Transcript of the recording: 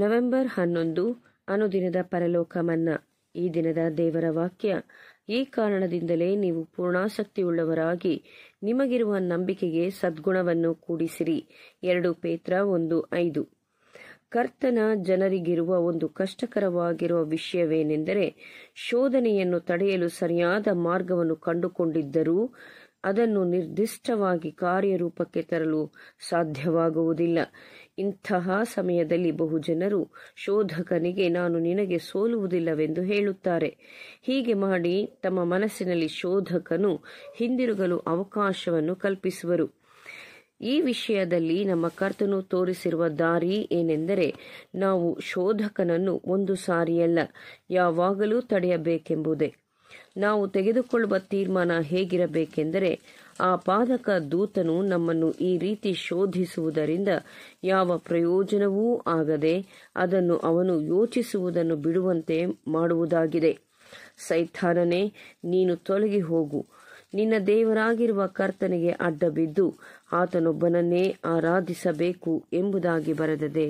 November ಹನ್ನೊಂದು ಅನುದಿನದ ಪರಲೋಕ ಮನ್ನಾ ಈ ದಿನದ ದೇವರ ವಾಕ್ಯ ಈ ಕಾರಣದಿಂದಲೇ ನೀವು ಪೂರ್ಣಾಸಕ್ತಿಯುಳ್ಳವರಾಗಿ ನಿಮಗಿರುವ ನಂಬಿಕೆಗೆ ಸದ್ಗುಣವನ್ನು ಕೂಡಿಸಿರಿ ಎರಡು ಪೇತ್ರ ಒಂದು ಐದು ಕರ್ತನ ಜನರಿಗಿರುವ ಒಂದು ಕಷ್ಟಕರವಾಗಿರುವ ವಿಷಯವೇನೆಂದರೆ ಶೋಧನೆಯನ್ನು ತಡೆಯಲು ಸರಿಯಾದ ಮಾರ್ಗವನ್ನು ಕಂಡುಕೊಂಡಿದ್ದರೂ ಅದನ್ನು ನಿರ್ದಿಷ್ಟವಾಗಿ ಕಾರ್ಯರೂಪಕ್ಕೆ ತರಲು ಸಾಧ್ಯವಾಗುವುದಿಲ್ಲ ಇಂತಹ ಸಮಯದಲ್ಲಿ ಬಹುಜನರು ಶೋಧಕನಿಗೆ ನಾನು ನಿನಗೆ ಸೋಲುವುದಿಲ್ಲವೆಂದು ಹೇಳುತ್ತಾರೆ ಹೀಗೆ ಮಾಡಿ ತಮ್ಮ ಮನಸ್ಸಿನಲ್ಲಿ ಶೋಧಕನು ಹಿಂದಿರುಗಲು ಅವಕಾಶವನ್ನು ಕಲ್ಪಿಸುವರು ಈ ವಿಷಯದಲ್ಲಿ ನಮ್ಮ ಕರ್ತನು ತೋರಿಸಿರುವ ದಾರಿ ಏನೆಂದರೆ ನಾವು ಶೋಧಕನನ್ನು ಒಂದು ಸಾರಿಯಲ್ಲ ಯಾವಾಗಲೂ ತಡೆಯಬೇಕೆಂಬುದೇ ನಾವು ತೆಗೆದುಕೊಳ್ಳುವ ತೀರ್ಮಾನ ಹೇಗಿರಬೇಕೆಂದರೆ ಆ ಪಾದಕ ದೂತನು ನಮ್ಮನ್ನು ಈ ರೀತಿ ಶೋಧಿಸುವುದರಿಂದ ಯಾವ ಪ್ರಯೋಜನವೂ ಆಗದೆ ಅದನ್ನು ಅವನು ಯೋಚಿಸುವುದನ್ನು ಬಿಡುವಂತೆ ಮಾಡುವುದಾಗಿದೆ ಸೈಥಾನನೆ ನೀನು ತೊಲಗಿ ಹೋಗು ನಿನ್ನ ದೇವರಾಗಿರುವ ಕರ್ತನಿಗೆ ಅಡ್ಡಬಿದ್ದು ಆತನೊಬ್ಬನನ್ನೇ ಆರಾಧಿಸಬೇಕು ಎಂಬುದಾಗಿ ಬರೆದದೆ